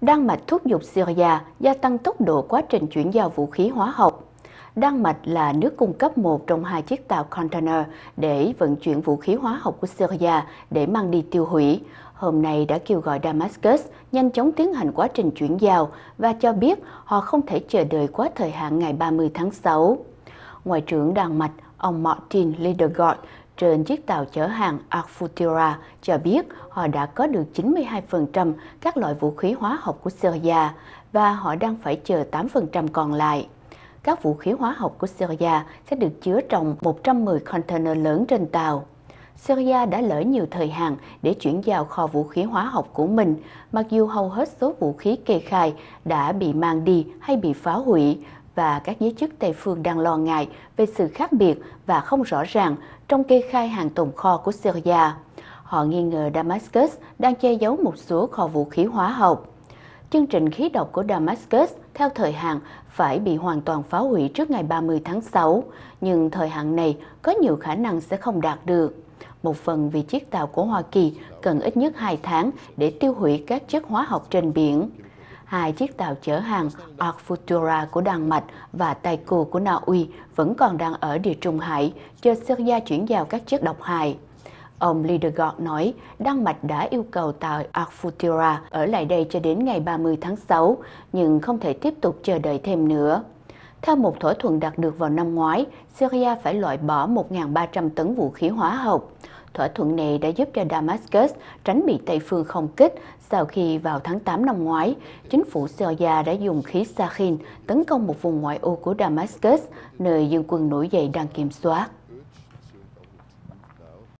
Đan Mạch thúc giục Syria gia tăng tốc độ quá trình chuyển giao vũ khí hóa học. Đan Mạch là nước cung cấp một trong hai chiếc tàu container để vận chuyển vũ khí hóa học của Syria để mang đi tiêu hủy. Hôm nay đã kêu gọi Damascus nhanh chóng tiến hành quá trình chuyển giao và cho biết họ không thể chờ đợi quá thời hạn ngày 30 tháng 6. Ngoại trưởng Đan Mạch, ông Martin Lidegaard trên chiếc tàu chở hàng Arfutura cho biết họ đã có được 92% các loại vũ khí hóa học của Syria và họ đang phải chờ 8% còn lại. Các vũ khí hóa học của Syria sẽ được chứa trong 110 container lớn trên tàu. Syria đã lỡ nhiều thời hạn để chuyển giao kho vũ khí hóa học của mình, mặc dù hầu hết số vũ khí kê khai đã bị mang đi hay bị phá hủy và các giới chức Tây phương đang lo ngại về sự khác biệt và không rõ ràng trong kê khai hàng tồn kho của Syria. Họ nghi ngờ Damascus đang che giấu một số kho vũ khí hóa học. Chương trình khí độc của Damascus theo thời hạn phải bị hoàn toàn phá hủy trước ngày 30 tháng 6, nhưng thời hạn này có nhiều khả năng sẽ không đạt được. Một phần vì chiếc tàu của Hoa Kỳ cần ít nhất 2 tháng để tiêu hủy các chất hóa học trên biển hai chiếc tàu chở hàng Ark Futura của Đan Mạch và Taiku của Na Uy vẫn còn đang ở địa trung hải, chờ Serbia chuyển giao các chất độc hại. Ông Lidegaard nói Đan Mạch đã yêu cầu tàu Ark Futura ở lại đây cho đến ngày 30 tháng 6, nhưng không thể tiếp tục chờ đợi thêm nữa. Theo một thỏa thuận đạt được vào năm ngoái, Syria phải loại bỏ 1.300 tấn vũ khí hóa học. Thỏa thuận này đã giúp cho Damascus tránh bị Tây phương không kích sau khi vào tháng 8 năm ngoái, chính phủ Syria đã dùng khí Sakhin tấn công một vùng ngoại ô của Damascus, nơi dân quân nổi dậy đang kiểm soát.